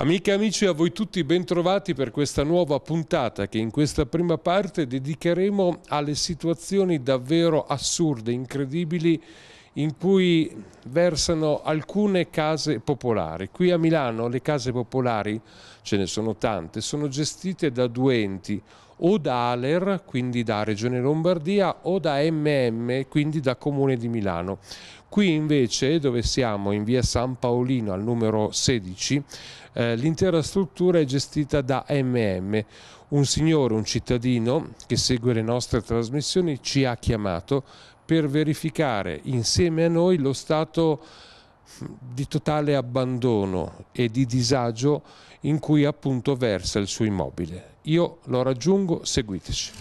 Amiche e amici, a voi tutti bentrovati per questa nuova puntata che in questa prima parte dedicheremo alle situazioni davvero assurde, incredibili in cui versano alcune case popolari. Qui a Milano le case popolari ce ne sono tante, sono gestite da due enti, o da Aler, quindi da Regione Lombardia, o da MM, quindi da Comune di Milano. Qui invece, dove siamo, in via San Paolino al numero 16, eh, l'intera struttura è gestita da MM. Un signore, un cittadino che segue le nostre trasmissioni ci ha chiamato per verificare insieme a noi lo stato di totale abbandono e di disagio in cui appunto versa il suo immobile. Io lo raggiungo, seguiteci.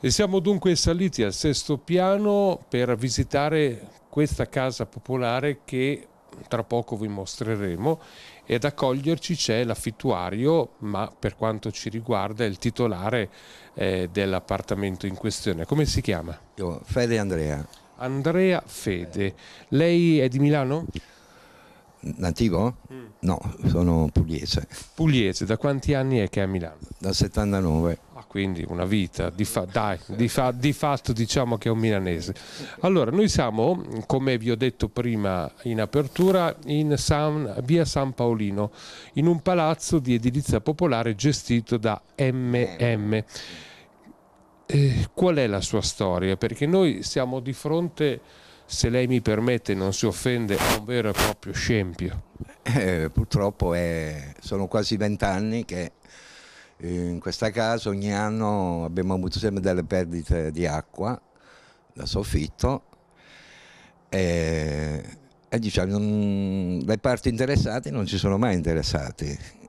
E siamo dunque saliti al sesto piano per visitare questa casa popolare che tra poco vi mostreremo e ad accoglierci c'è l'affittuario, ma per quanto ci riguarda è il titolare eh, dell'appartamento in questione. Come si chiama? Io, Fede Andrea. Andrea Fede. Lei è di Milano? Nativo? Mm. No, sono pugliese. Pugliese, da quanti anni è che è a Milano? Da 79. Ah, quindi una vita, di, fa- dai, di, fa- di fatto diciamo che è un milanese. Allora, noi siamo, come vi ho detto prima in apertura, in San, via San Paolino, in un palazzo di edilizia popolare gestito da MM. Eh, qual è la sua storia? Perché noi siamo di fronte se lei mi permette, non si offende, è un vero e proprio scempio. Eh, purtroppo è, sono quasi vent'anni che eh, in questa casa ogni anno abbiamo avuto sempre delle perdite di acqua da soffitto e, e diciamo, non, le parti interessate non ci sono mai interessate.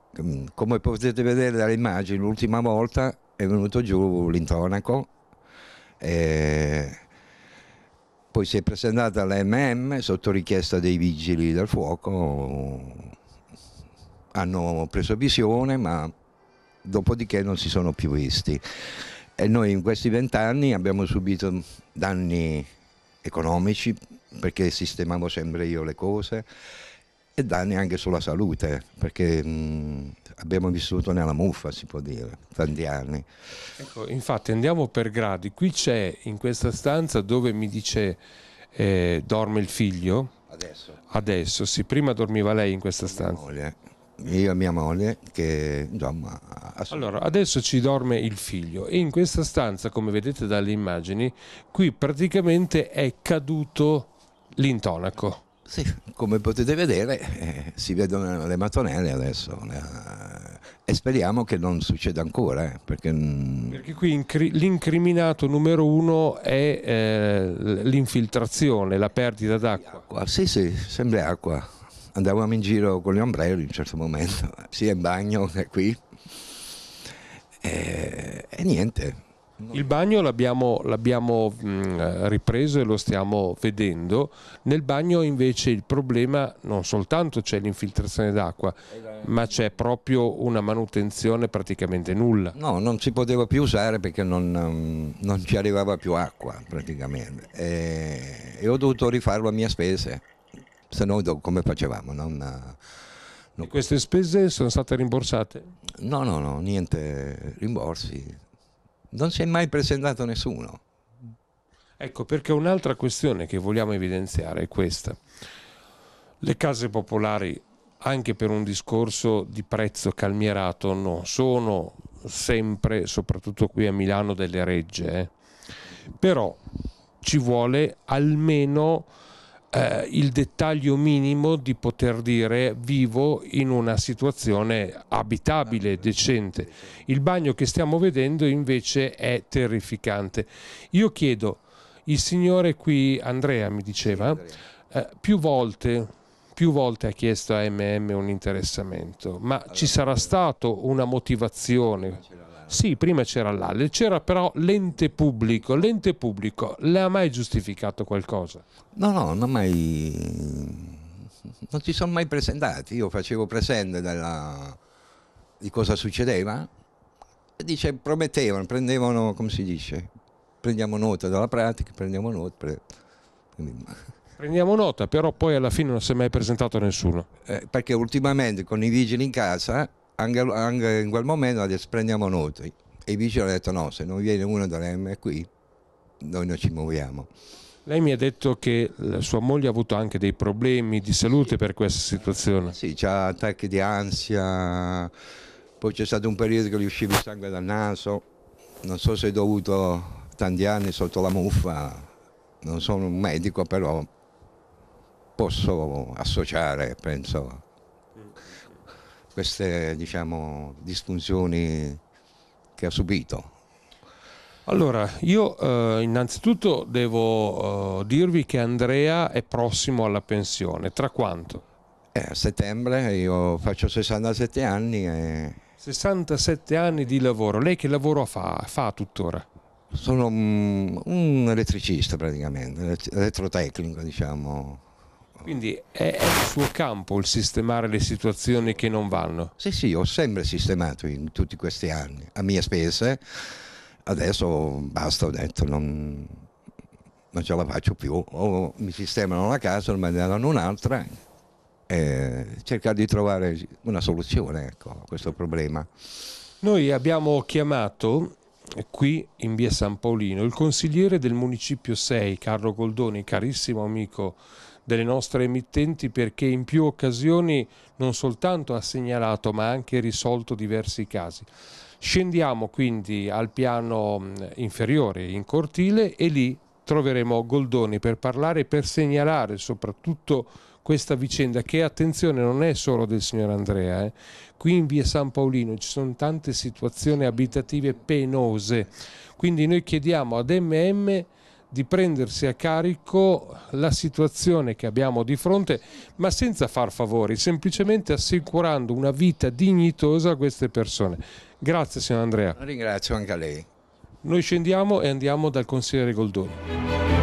Come potete vedere dalle immagini, l'ultima volta è venuto giù l'intonaco. E, poi si è presentata la sotto richiesta dei vigili del fuoco, hanno preso visione ma dopodiché non si sono più visti. E noi in questi vent'anni abbiamo subito danni economici perché sistemavo sempre io le cose, e danni anche sulla salute, perché mh, abbiamo vissuto nella muffa, si può dire, tanti anni. Ecco, infatti andiamo per gradi. Qui c'è, in questa stanza dove mi dice eh, dorme il figlio. Adesso. Adesso, sì, prima dormiva lei in questa stanza. Moglie. Io e mia moglie che insomma... Allora, adesso ci dorme il figlio e in questa stanza, come vedete dalle immagini, qui praticamente è caduto l'intonaco. Sì, come potete vedere eh, si vedono le mattonelle adesso eh, e speriamo che non succeda ancora. Eh, perché... perché... qui l'incriminato numero uno è eh, l'infiltrazione, la perdita d'acqua. Sì, sì, sembra acqua. Andavamo in giro con gli ombrelli in un certo momento, sia in bagno che qui. E, eh, e niente, il bagno l'abbiamo, l'abbiamo, mm, ripreso e lo stiamo vedendo. Nel bagno invece il problema non soltanto c'è l'infiltrazione d'acqua, ma c'è proprio una manutenzione praticamente nulla. No, non si poteva più usare perché non, mm, non ci arrivava più acqua praticamente. E, e ho dovuto rifarlo a mie spese, se no come facevamo? Non, eh, non... queste spese sono state rimborsate? No, no, no, niente rimborsi non si è mai presentato nessuno. Ecco perché un'altra questione che vogliamo evidenziare è questa. Le case popolari, anche per un discorso di prezzo calmierato, non sono sempre, soprattutto qui a Milano, delle regge. Eh. Però ci vuole almeno eh, il dettaglio minimo di poter dire vivo in una situazione abitabile, decente. Il bagno che stiamo vedendo invece è terrificante. Io chiedo, il signore qui, Andrea mi diceva, eh, più volte più volte ha chiesto a MM un interessamento, ma allora, ci sarà stata una motivazione? Sì, prima c'era l'ALE, c'era però l'ente pubblico. L'ente pubblico le ha mai giustificato qualcosa? No, no, non mai... Non si sono mai presentati. Io facevo presente della... di cosa succedeva. E dice, promettevano, prendevano, come si dice? Prendiamo nota dalla pratica, prendiamo nota. Pre... Prendiamo nota, però poi alla fine non si è mai presentato nessuno. Eh, perché ultimamente con i vigili in casa anche, anche in quel momento ha detto prendiamo noti. E i vicini hanno detto no, se non viene uno dell'M qui, noi non ci muoviamo. Lei mi ha detto che sua moglie ha avuto anche dei problemi di salute per questa situazione. Sì, ha attacchi di ansia, poi c'è stato un periodo che gli usciva il sangue dal naso, non so se è dovuto tanti anni sotto la muffa, non sono un medico però posso associare, penso, queste diciamo, disfunzioni che ha subito? Allora, io eh, innanzitutto devo eh, dirvi che Andrea è prossimo alla pensione. Tra quanto? Eh, a settembre io faccio 67 anni. E... 67 anni di lavoro. Lei che lavoro fa, fa tuttora? Sono un, un elettricista praticamente, elettrotecnico diciamo. Quindi è, è, il suo campo il sistemare le situazioni che non vanno? Sì, sì, ho sempre sistemato in tutti questi anni, a mie spese. Adesso basta, ho detto, non, non ce la faccio più. O mi sistemano una casa, o mi danno un'altra. E cercare di trovare una soluzione ecco, a questo problema. Noi abbiamo chiamato qui in via San Paolino il consigliere del municipio 6, Carlo Goldoni, carissimo amico delle nostre emittenti perché in più occasioni non soltanto ha segnalato ma anche risolto diversi casi. Scendiamo quindi al piano mm, inferiore in cortile e lì troveremo Goldoni per parlare e per segnalare soprattutto questa vicenda che attenzione non è solo del signor Andrea, eh. qui in via San Paolino ci sono tante situazioni abitative penose, quindi noi chiediamo ad MM di prendersi a carico la situazione che abbiamo di fronte, ma senza far favori, semplicemente assicurando una vita dignitosa a queste persone. Grazie signor Andrea. Ringrazio anche a lei. Noi scendiamo e andiamo dal consigliere Goldoni.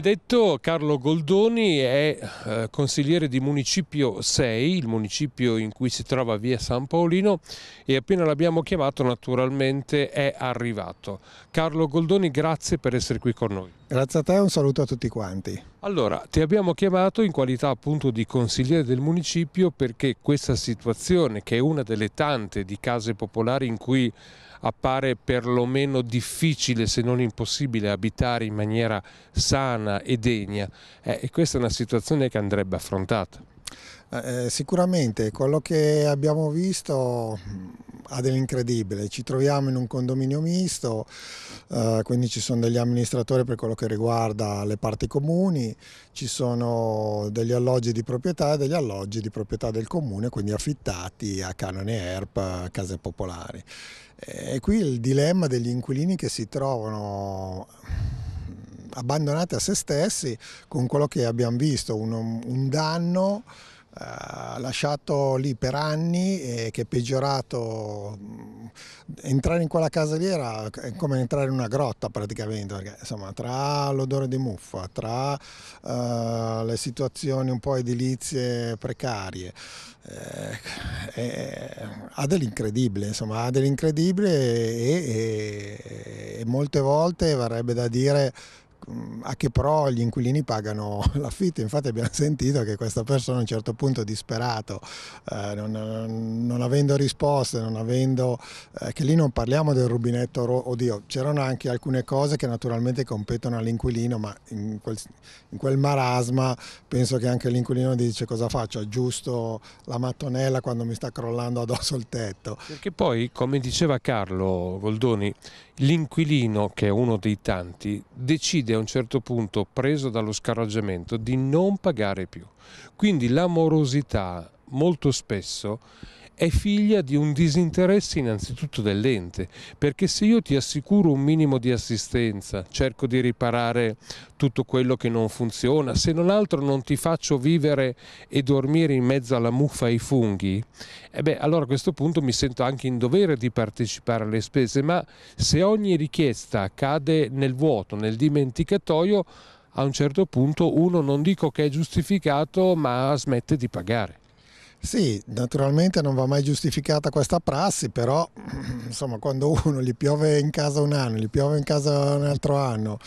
Come detto, Carlo Goldoni è eh, consigliere di Municipio 6, il municipio in cui si trova via San Paolino e appena l'abbiamo chiamato naturalmente è arrivato. Carlo Goldoni, grazie per essere qui con noi. Grazie a te e un saluto a tutti quanti. Allora, ti abbiamo chiamato in qualità appunto di consigliere del municipio perché questa situazione, che è una delle tante di case popolari in cui appare perlomeno difficile se non impossibile abitare in maniera sana e degna eh, e questa è una situazione che andrebbe affrontata. Eh, eh sicuramente quello che abbiamo visto ha dell'incredibile. Ci troviamo in un condominio misto, eh, quindi ci sono degli amministratori per quello che riguarda le parti comuni, ci sono degli alloggi di proprietà e degli alloggi di proprietà del comune, quindi affittati a canone ERP, case popolari. E qui il dilemma degli inquilini che si trovano abbandonati a se stessi con quello che abbiamo visto, un, un danno eh, lasciato lì per anni e che è peggiorato. Entrare in quella casa lì era come entrare in una grotta praticamente, perché insomma tra l'odore di muffa, tra uh, le situazioni un po' edilizie precarie, eh, eh, ha dell'incredibile, insomma ha dell'incredibile e, e, e molte volte varrebbe da dire Mm, a che pro gli inquilini pagano l'affitto, infatti abbiamo sentito che questa persona a un certo punto disperato, eh, non, non, avendo risposte, non avendo, eh, che lì non parliamo del rubinetto, oddio, c'erano anche alcune cose che naturalmente competono all'inquilino, ma in quel, in quel marasma penso che anche l'inquilino dice cosa faccio, aggiusto la mattonella quando mi sta crollando addosso il tetto. Perché poi, come diceva Carlo Goldoni, l'inquilino, che è uno dei tanti, decide decide a un certo punto, preso dallo scoraggiamento, di non pagare più. Quindi l'amorosità molto spesso è figlia di un disinteresse innanzitutto dell'ente, perché se io ti assicuro un minimo di assistenza, cerco di riparare tutto quello che non funziona, se non altro non ti faccio vivere e dormire in mezzo alla muffa e ai funghi, eh beh, allora a questo punto mi sento anche in dovere di partecipare alle spese, ma se ogni richiesta cade nel vuoto, nel dimenticatoio, a un certo punto uno non dico che è giustificato, ma smette di pagare. Sì, naturalmente non va mai giustificata questa prassi, però insomma, quando uno gli piove in casa un anno, gli piove in casa un altro anno,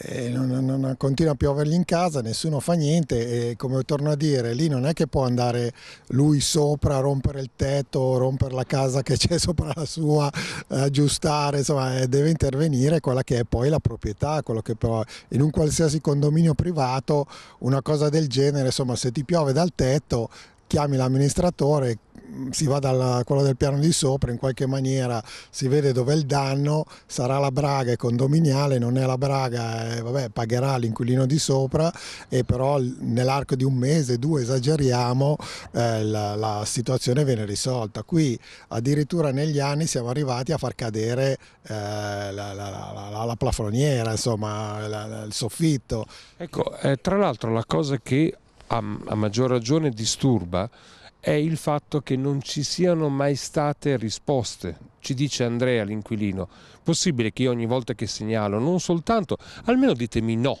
e non, non, continua a piovergli in casa, nessuno fa niente e come torno a dire, lì non è che può andare lui sopra, a rompere il tetto, rompere la casa che c'è sopra la sua, aggiustare, insomma eh, deve intervenire quella che è poi la proprietà, quello che però in un qualsiasi condominio privato una cosa del genere, insomma se ti piove dal tetto chiami l'amministratore, mm, si va da quello del piano di sopra, in qualche maniera si vede dove è il danno, sarà la Braga e condominiale, non è la Braga, eh, vabbè, pagherà l'inquilino di sopra e però nell'arco di un mese, due esageriamo, eh, la, la, situazione viene risolta. Qui addirittura negli anni siamo arrivati a far cadere eh, la, la, la, plafoniera, insomma il soffitto. Ecco, eh, tra l'altro la cosa che a, a maggior ragione disturba è il fatto che non ci siano mai state risposte. Ci dice Andrea l'inquilino, possibile che io ogni volta che segnalo, non soltanto, almeno ditemi no,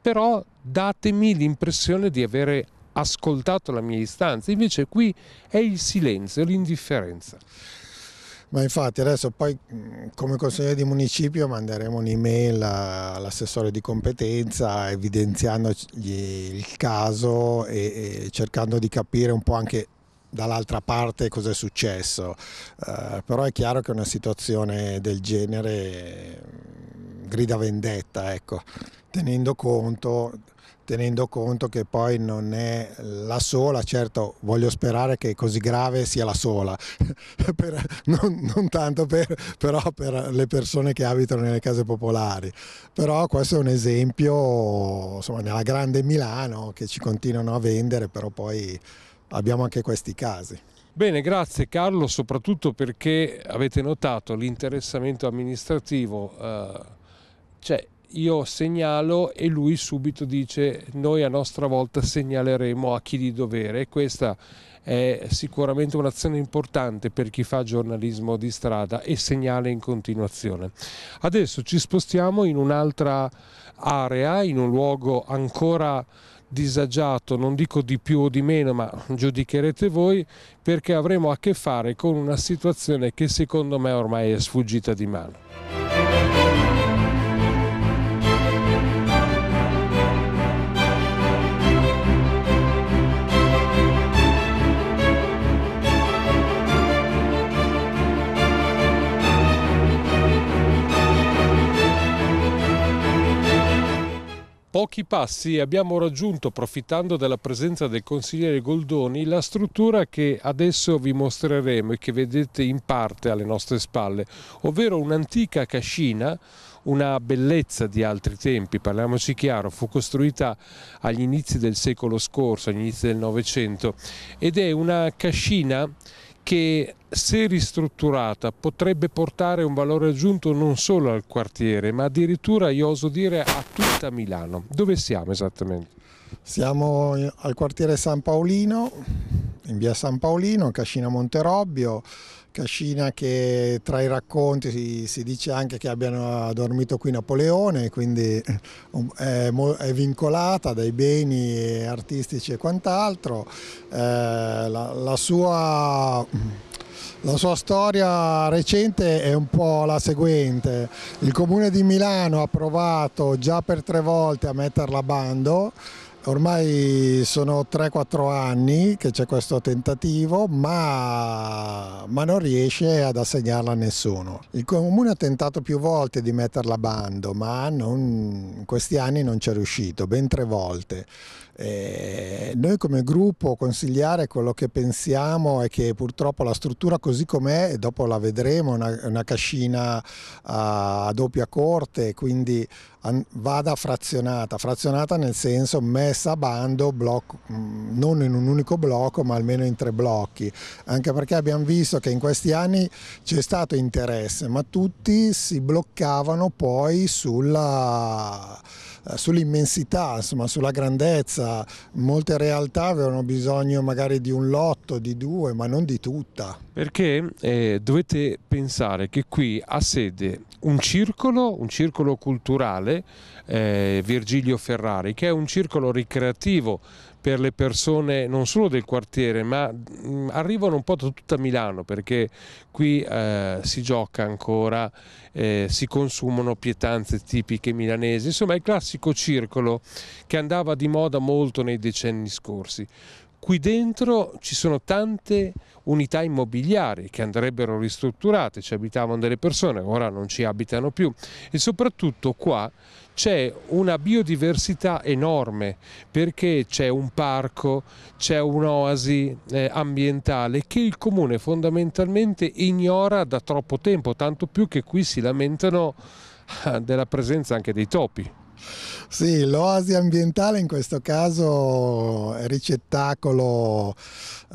però datemi l'impressione di avere ascoltato la mia istanza, invece qui è il silenzio, l'indifferenza. Ma infatti adesso poi mhmm, come consigliere di municipio manderemo un'email all'assessore di competenza evidenziando il caso e cercando di capire un po' anche dall'altra parte cosa è successo, eh, però è chiaro che una situazione del genere mhmm, grida vendetta, ecco, tenendo conto tenendo conto che poi non è la sola, certo voglio sperare che così grave sia la sola, per, non, non, tanto per, però per le persone che abitano nelle case popolari, però questo è un esempio insomma, nella grande Milano che ci continuano a vendere, però poi abbiamo anche questi casi. Bene, grazie Carlo, soprattutto perché avete notato l'interessamento amministrativo eh, c'è io segnalo e lui subito dice noi a nostra volta segnaleremo a chi di dovere e questa è sicuramente un'azione importante per chi fa giornalismo di strada e segnale in continuazione. Adesso ci spostiamo in un'altra area, in un luogo ancora disagiato, non dico di più o di meno, ma giudicherete voi, perché avremo a che fare con una situazione che secondo me ormai è sfuggita di mano. pochi passi abbiamo raggiunto, approfittando della presenza del consigliere Goldoni, la struttura che adesso vi mostreremo e che vedete in parte alle nostre spalle, ovvero un'antica cascina, una bellezza di altri tempi, parliamoci chiaro, fu costruita agli inizi del secolo scorso, agli inizi del Novecento, ed è una cascina che se ristrutturata potrebbe portare un valore aggiunto non solo al quartiere, ma addirittura, io oso dire, a tutta Milano. Dove siamo esattamente? Siamo al quartiere San Paolino, in via San Paolino, Cascina Monterobbio, cascina che tra i racconti si, si, dice anche che abbiano dormito qui Napoleone, quindi um, è, è vincolata dai beni artistici e quant'altro. Eh, la, la, sua, la sua storia recente è un po' la seguente, il Comune di Milano ha provato già per tre volte a metterla a bando, Ormai sono 3-4 anni che c'è questo tentativo, ma, ma, non riesce ad assegnarla a nessuno. Il comune ha tentato più volte di metterla a bando, ma non, in questi anni non ci è riuscito, ben tre volte. Eh, noi come gruppo consigliare quello che pensiamo è che purtroppo la struttura così com'è, e dopo la vedremo, è una, una, cascina a, a doppia corte, quindi an, vada frazionata, frazionata nel senso messa a bando, blocco, mm, non in un unico blocco ma almeno in tre blocchi, anche perché abbiamo visto che in questi anni c'è stato interesse, ma tutti si bloccavano poi sulla eh, sull'immensità, sulla grandezza. Molte realtà avevano bisogno magari di un lotto, di due, ma non di tutta. Perché eh, dovete pensare che qui ha sede un circolo, un circolo culturale, eh, Virgilio Ferrari, che è un circolo ricreativo per le persone non solo del quartiere, ma mh, arrivano un po' da tutta Milano perché qui eh, si gioca ancora, eh, si consumano pietanze tipiche milanesi, insomma è il classico circolo che andava di moda molto nei decenni scorsi. Qui dentro ci sono tante unità immobiliari che andrebbero ristrutturate, ci abitavano delle persone, ora non ci abitano più e soprattutto qua c'è una biodiversità enorme perché c'è un parco, c'è un'oasi eh, ambientale che il comune fondamentalmente ignora da troppo tempo, tanto più che qui si lamentano ah, della presenza anche dei topi. Sì, l'oasi ambientale in questo caso è ricettacolo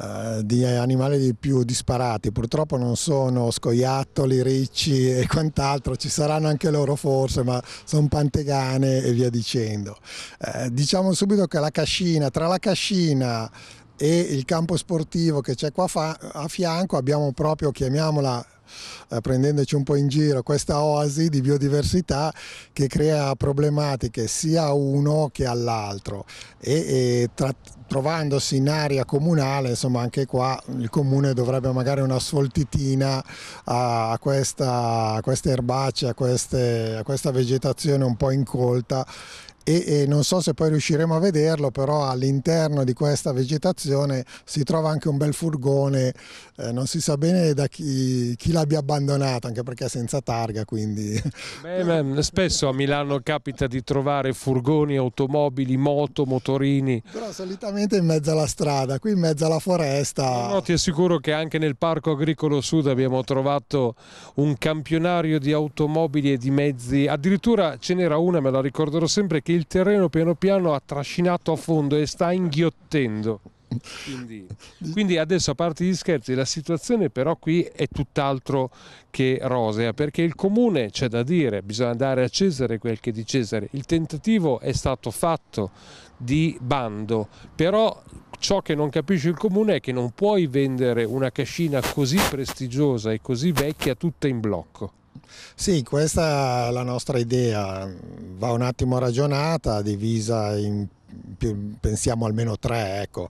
eh, di animali di più disparati, purtroppo non sono scoiattoli, ricci e quant'altro, ci saranno anche loro forse, ma sono pantegane e via dicendo. Eh, diciamo subito che la cascina, tra la cascina e il campo sportivo che c'è qua a fianco abbiamo proprio, chiamiamola eh, prendendoci un po' in giro, questa oasi di biodiversità che crea problematiche sia a uno che all'altro e, e tra, trovandosi in area comunale, insomma anche qua il comune dovrebbe magari una sfoltitina a, a, questa, a queste erbacce, a, queste, a questa vegetazione un po' incolta e, e, non so se poi riusciremo a vederlo, però all'interno di questa vegetazione si trova anche un bel furgone, eh, non si sa bene da chi, chi l'abbia abbandonato, anche perché è senza targa. Quindi. Beh, beh, mm, spesso a Milano capita di trovare furgoni, automobili, moto, motorini. Però solitamente in mezzo alla strada, qui in mezzo alla foresta. No, no ti assicuro che anche nel Parco Agricolo Sud abbiamo trovato un campionario di automobili e di mezzi, addirittura ce n'era una, me la ricorderò sempre, che il terreno piano piano ha trascinato a fondo e sta inghiottendo. Quindi, quindi, adesso a parte gli scherzi la situazione però qui è tutt'altro che rosea perché il comune c'è da dire bisogna dare a Cesare quel che è di Cesare il tentativo è stato fatto di bando però ciò che non capisce il comune è che non puoi vendere una cascina così prestigiosa e così vecchia tutta in blocco sì, questa è la nostra idea, va un attimo ragionata, divisa in pensiamo almeno tre, ecco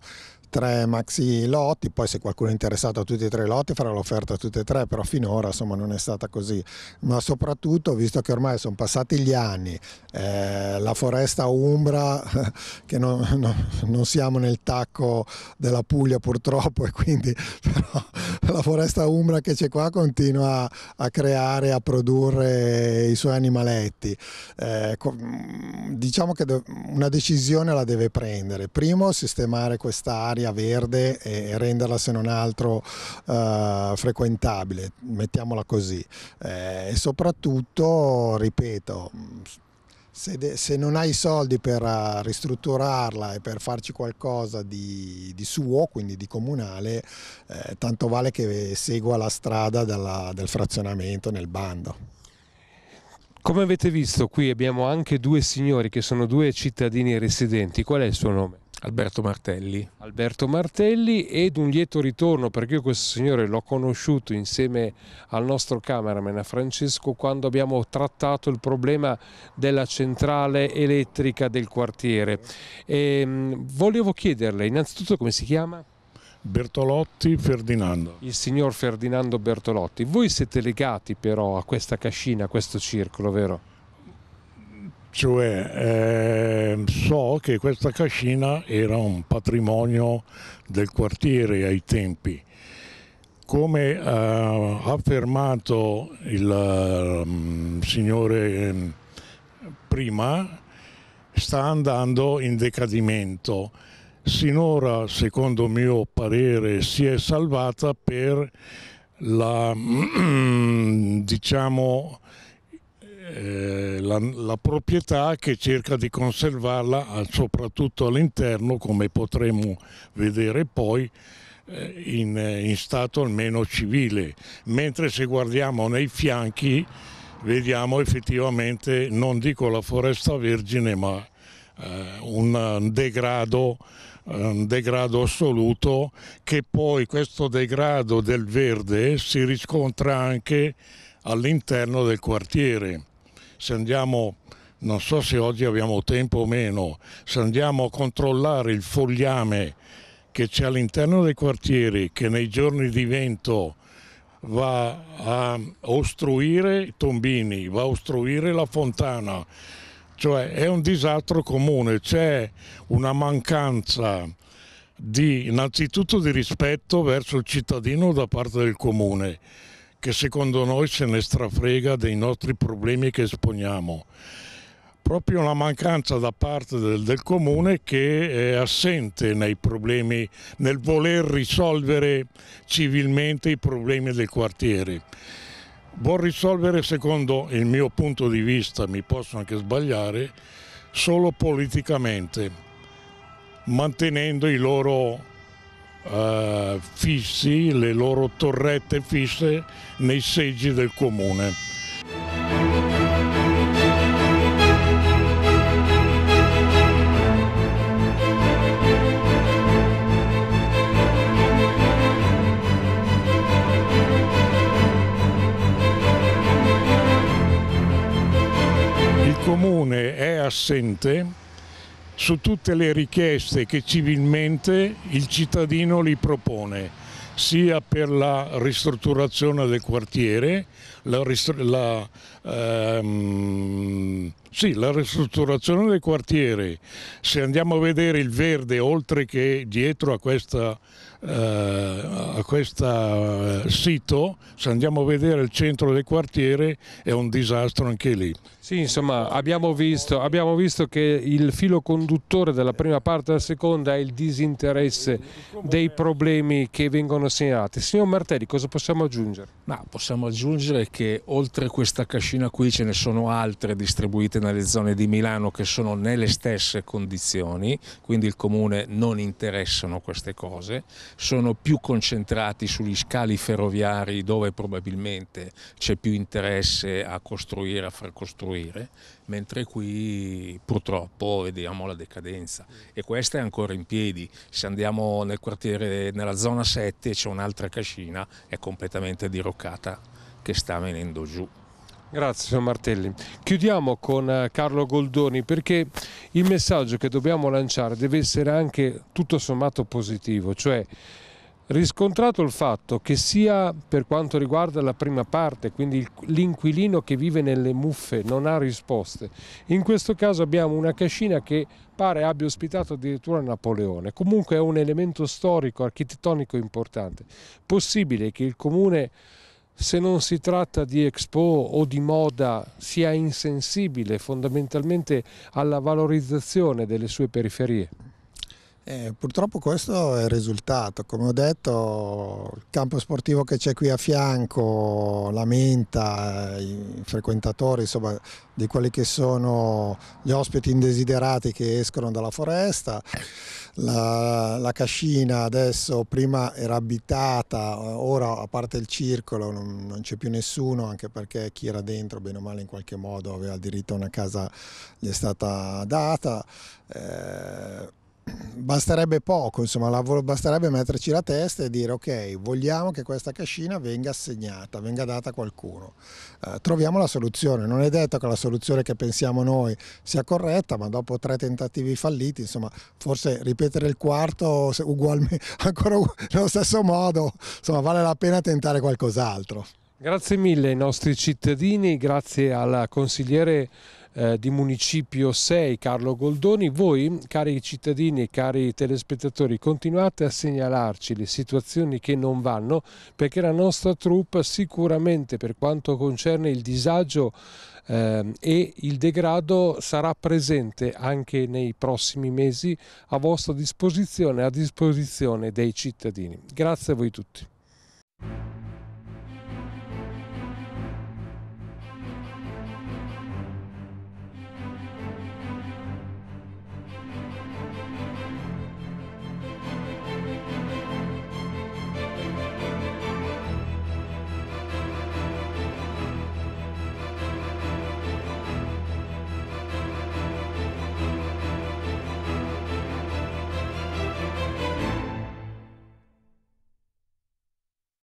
tre maxi lotti, poi se qualcuno è interessato a tutti e tre i lotti farà l'offerta a tutti e tre, però finora insomma non è stata così, ma soprattutto visto che ormai sono passati gli anni, eh, la foresta umbra, che non, no, non siamo nel tacco della Puglia purtroppo e quindi però, la foresta umbra che c'è qua continua a creare, a produrre i suoi animaletti. Eh, mm, diciamo che una decisione la deve prendere, primo sistemare quest'area un'area verde e renderla se non altro eh, frequentabile, mettiamola così. Eh, e soprattutto, ripeto, se, se, non hai i soldi per eh, ristrutturarla e per farci qualcosa di, di suo, quindi di comunale, eh, tanto vale che segua la strada dalla, del frazionamento nel bando. Come avete visto qui abbiamo anche due signori che sono due cittadini residenti, qual è il suo nome? Alberto Martelli. Alberto Martelli ed un lieto ritorno perché io questo signore l'ho conosciuto insieme al nostro cameraman Francesco quando abbiamo trattato il problema della centrale elettrica del quartiere. E, ehm, volevo chiederle innanzitutto come si chiama? Bertolotti Ferdinando. Il signor Ferdinando Bertolotti. Voi siete legati però a questa cascina, a questo circolo, vero? Cioè, eh, so che questa cascina era un patrimonio del quartiere ai tempi. Come ha affermato il um, signore um, prima, sta andando in decadimento. Sinora, secondo mio parere, si è salvata per la diciamo eh, la, la, proprietà che cerca di conservarla ah, soprattutto all'interno, come potremo vedere poi, eh, in, eh, in stato almeno civile, mentre se guardiamo nei fianchi vediamo effettivamente, non dico la foresta vergine, ma eh, un degrado, un degrado, assoluto che poi questo degrado del verde si riscontra anche all'interno del quartiere se andiamo, non so se oggi abbiamo tempo o meno, se andiamo a controllare il fogliame che c'è all'interno dei quartieri, che nei giorni di vento va a ostruire i tombini, va a ostruire la fontana, cioè è un disastro comune, c'è una mancanza di, innanzitutto di rispetto verso il cittadino da parte del comune che secondo noi se ne strafrega dei nostri problemi che esponiamo. Proprio una mancanza da parte del, del comune che è assente nei problemi, nel voler risolvere civilmente i problemi del quartiere. Vuol risolvere secondo il mio punto di vista, mi posso anche sbagliare, solo politicamente, mantenendo i loro eh, fissi, le loro torrette fisse nei seggi del comune. comune è assente su tutte le richieste che civilmente il cittadino gli propone sia per la ristrutturazione del quartiere, la, la, ehm, sì, la ristrutturazione del quartiere, se andiamo a vedere il verde oltre che dietro a questa eh, a questo eh, sito, se andiamo a vedere il centro del quartiere è un disastro anche lì. Sì, insomma abbiamo visto, abbiamo visto che il filo conduttore della prima parte e della seconda è il disinteresse dei problemi che vengono segnalati. Signor Martelli, cosa possiamo aggiungere? Ma possiamo aggiungere che oltre questa cascina qui ce ne sono altre distribuite nelle zone di Milano che sono nelle stesse condizioni, quindi il comune non interessano queste cose sono più concentrati sugli scali ferroviari dove probabilmente c'è più interesse a costruire, a far costruire, mentre qui purtroppo vediamo la decadenza e questa è ancora in piedi. Se andiamo nel quartiere, nella zona 7 c'è un'altra cascina, è completamente diroccata che sta venendo giù. Grazie signor Martelli. Chiudiamo con eh, Carlo Goldoni perché il messaggio che dobbiamo lanciare deve essere anche tutto sommato positivo, cioè riscontrato il fatto che sia per quanto riguarda la prima parte, quindi l'inquilino che vive nelle muffe non ha risposte, in questo caso abbiamo una cascina che pare abbia ospitato addirittura Napoleone, comunque è un elemento storico, architettonico importante, possibile che il comune se non si tratta di Expo o di moda sia insensibile fondamentalmente alla valorizzazione delle sue periferie? Eh, purtroppo questo è il risultato, come ho detto il campo sportivo che c'è qui a fianco lamenta i frequentatori insomma, di quelli che sono gli ospiti indesiderati che escono dalla foresta la, la, cascina adesso prima era abitata, ora a parte il circolo non, non c'è più nessuno anche perché chi era dentro bene o male in qualche modo aveva diritto a una casa gli è stata data. Eh, basterebbe poco, insomma, basterebbe metterci la testa e dire ok, vogliamo che questa cascina venga assegnata, venga data a qualcuno. Eh, troviamo la soluzione, non è detto che la soluzione che pensiamo noi sia corretta, ma dopo tre tentativi falliti, insomma, forse ripetere il quarto ugualmente, ancora nello stesso modo, insomma, vale la pena tentare qualcos'altro. Grazie mille ai nostri cittadini, grazie al consigliere eh, di Municipio 6 Carlo Goldoni, voi cari cittadini e cari telespettatori continuate a segnalarci le situazioni che non vanno perché la nostra troupe sicuramente per quanto concerne il disagio ehm, e il degrado sarà presente anche nei prossimi mesi a vostra disposizione, a disposizione dei cittadini. Grazie a voi tutti.